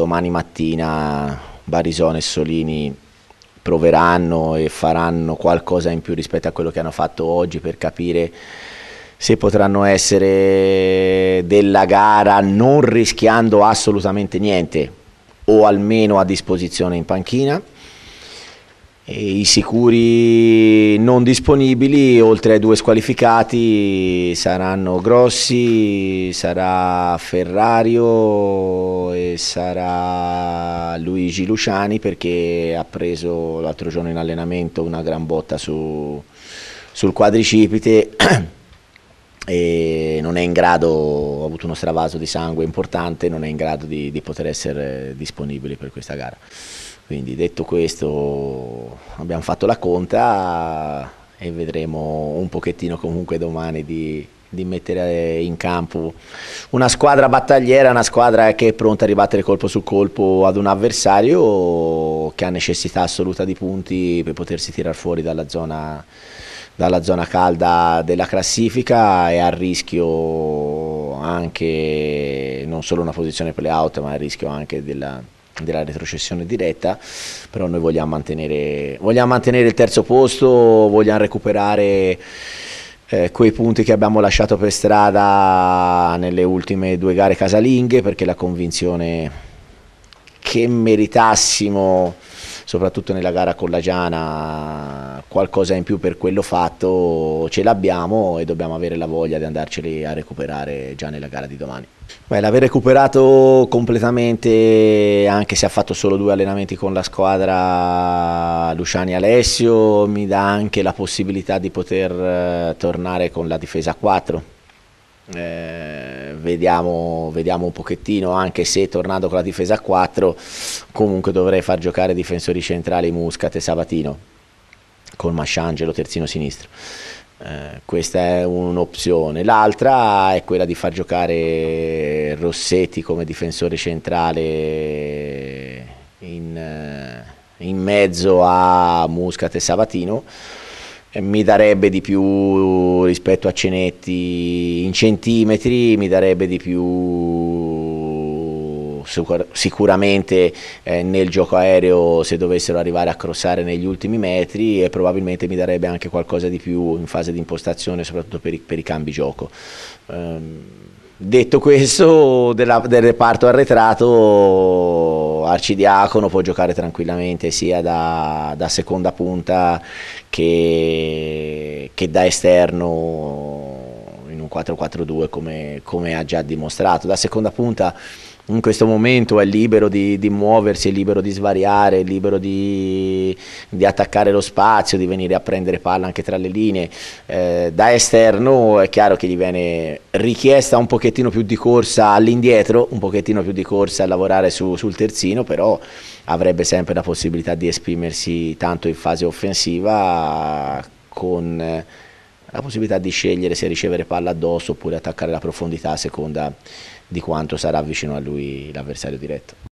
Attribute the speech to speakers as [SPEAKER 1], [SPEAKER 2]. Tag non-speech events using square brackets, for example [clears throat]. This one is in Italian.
[SPEAKER 1] domani mattina Barisone e Solini proveranno e faranno qualcosa in più rispetto a quello che hanno fatto oggi per capire se potranno essere della gara non rischiando assolutamente niente o almeno a disposizione in panchina. E I sicuri non disponibili, oltre ai due squalificati saranno Grossi, sarà Ferrario e sarà Luigi Luciani perché ha preso l'altro giorno in allenamento una gran botta su, sul quadricipite [clears throat] e non è in grado, ha avuto uno stravaso di sangue importante, non è in grado di, di poter essere disponibili per questa gara. Quindi detto questo abbiamo fatto la conta e vedremo un pochettino comunque domani di, di mettere in campo una squadra battagliera, una squadra che è pronta a ribattere colpo su colpo ad un avversario che ha necessità assoluta di punti per potersi tirar fuori dalla zona, dalla zona calda della classifica e a rischio anche non solo una posizione play out ma a rischio anche della della retrocessione diretta, però noi vogliamo mantenere, vogliamo mantenere il terzo posto, vogliamo recuperare eh, quei punti che abbiamo lasciato per strada nelle ultime due gare casalinghe perché la convinzione che meritassimo soprattutto nella gara con la Giana qualcosa in più per quello fatto ce l'abbiamo e dobbiamo avere la voglia di andarceli a recuperare già nella gara di domani. Beh, l'aver recuperato completamente, anche se ha fatto solo due allenamenti con la squadra Luciani Alessio, mi dà anche la possibilità di poter eh, tornare con la difesa 4. Eh, vediamo, vediamo, un pochettino, anche se tornando con la difesa 4 comunque dovrei far giocare difensori centrali Muscat e Sabatino con Masciangelo terzino sinistro. Eh, questa è un'opzione. L'altra è quella di far giocare Rossetti come difensore centrale in, eh, in mezzo a Muscat e Savatino. Eh, mi darebbe di più rispetto a Cenetti in centimetri, mi darebbe di più sicuramente eh, nel gioco aereo se dovessero arrivare a crossare negli ultimi metri e probabilmente mi darebbe anche qualcosa di più in fase di impostazione, soprattutto per i, per i cambi gioco. Ehm, detto questo, della, del reparto arretrato, Arcidiacono può giocare tranquillamente sia da, da seconda punta che, che da esterno 4-4-2 come, come ha già dimostrato. La seconda punta in questo momento è libero di, di, muoversi, è libero di svariare, è libero di, di, attaccare lo spazio, di venire a prendere palla anche tra le linee. Eh, da esterno è chiaro che gli viene richiesta un pochettino più di corsa all'indietro, un pochettino più di corsa a lavorare su, sul terzino, però avrebbe sempre la possibilità di esprimersi tanto in fase offensiva con la possibilità di scegliere se ricevere palla addosso oppure attaccare la profondità a seconda di quanto sarà vicino a lui l'avversario diretto.